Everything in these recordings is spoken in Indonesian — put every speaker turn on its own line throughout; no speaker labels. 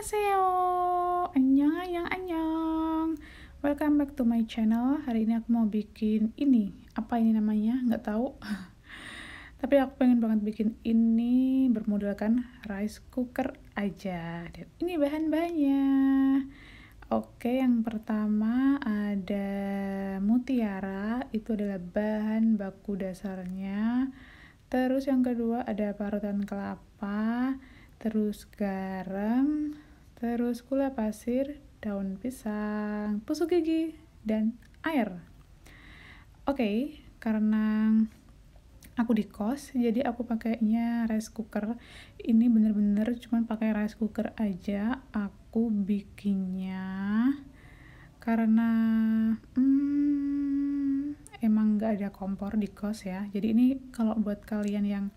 Aseo, annyeong annyeong annyeong. Welcome back to my channel. Hari ini aku mau bikin ini. Apa ini namanya? Nggak tahu. Tapi aku pengen banget bikin ini bermodalkan rice cooker aja. Dan ini bahan-bahannya. Oke, yang pertama ada mutiara. Itu adalah bahan baku dasarnya. Terus yang kedua ada parutan kelapa terus garam terus gula pasir, daun pisang, tusuk gigi, dan air. Oke, okay, karena aku di kos, jadi aku pakainya rice cooker. Ini bener-bener cuman pakai rice cooker aja. Aku bikinnya karena hmm, emang gak ada kompor di kos ya. Jadi ini kalau buat kalian yang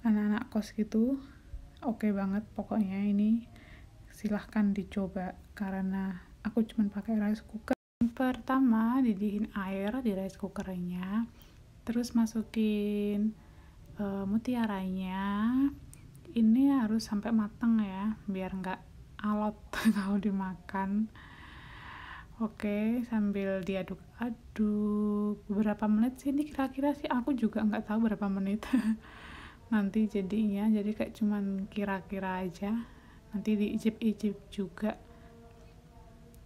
anak-anak kos gitu, oke okay banget pokoknya ini silahkan dicoba karena aku cuma pakai rice cooker pertama didihin air di rice cookernya terus masukin e, mutiaranya ini harus sampai matang ya biar nggak alot kalau dimakan Oke, sambil diaduk-aduk beberapa menit sih ini kira-kira sih aku juga nggak tahu berapa menit nanti jadinya jadi kayak cuman kira-kira aja nanti diicip icip juga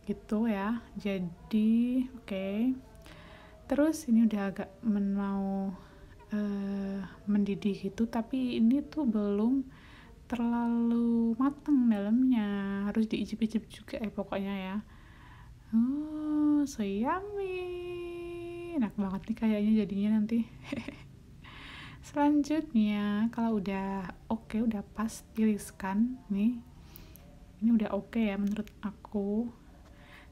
gitu ya jadi oke okay. terus ini udah agak mau uh, eh, mendidih gitu tapi ini tuh belum terlalu matang dalamnya harus diicip-icip juga eh, pokoknya ya oh so yummy enak banget nih kayaknya jadinya nanti selanjutnya kalau udah oke okay, udah pas tiriskan nih ini udah oke okay ya menurut aku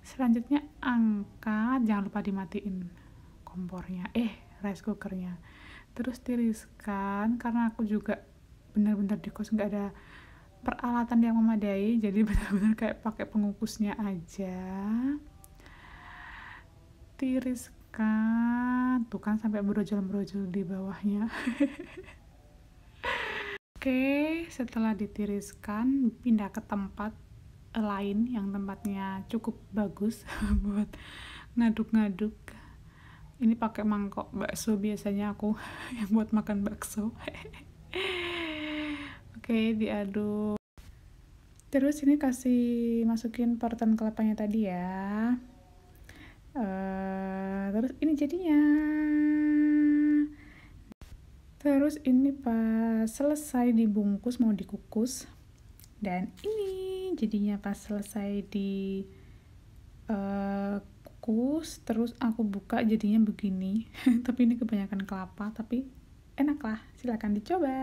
selanjutnya angka jangan lupa dimatiin kompornya eh rice cookernya terus tiriskan karena aku juga benar-benar di kos nggak ada peralatan yang memadai jadi benar-benar kayak pakai pengukusnya aja tiriskan tuh kan sampai berojol-berojol di bawahnya Oke, setelah ditiriskan, pindah ke tempat eh, lain yang tempatnya cukup bagus buat ngaduk-ngaduk. Ini pakai mangkok bakso biasanya aku yang buat makan bakso. Oke, diaduk. Terus ini kasih masukin parutan kelapanya tadi ya. Uh, terus ini jadinya terus ini pas selesai dibungkus mau dikukus dan ini jadinya pas selesai di uh, kukus terus aku buka jadinya begini tapi ini kebanyakan kelapa tapi enaklah silakan dicoba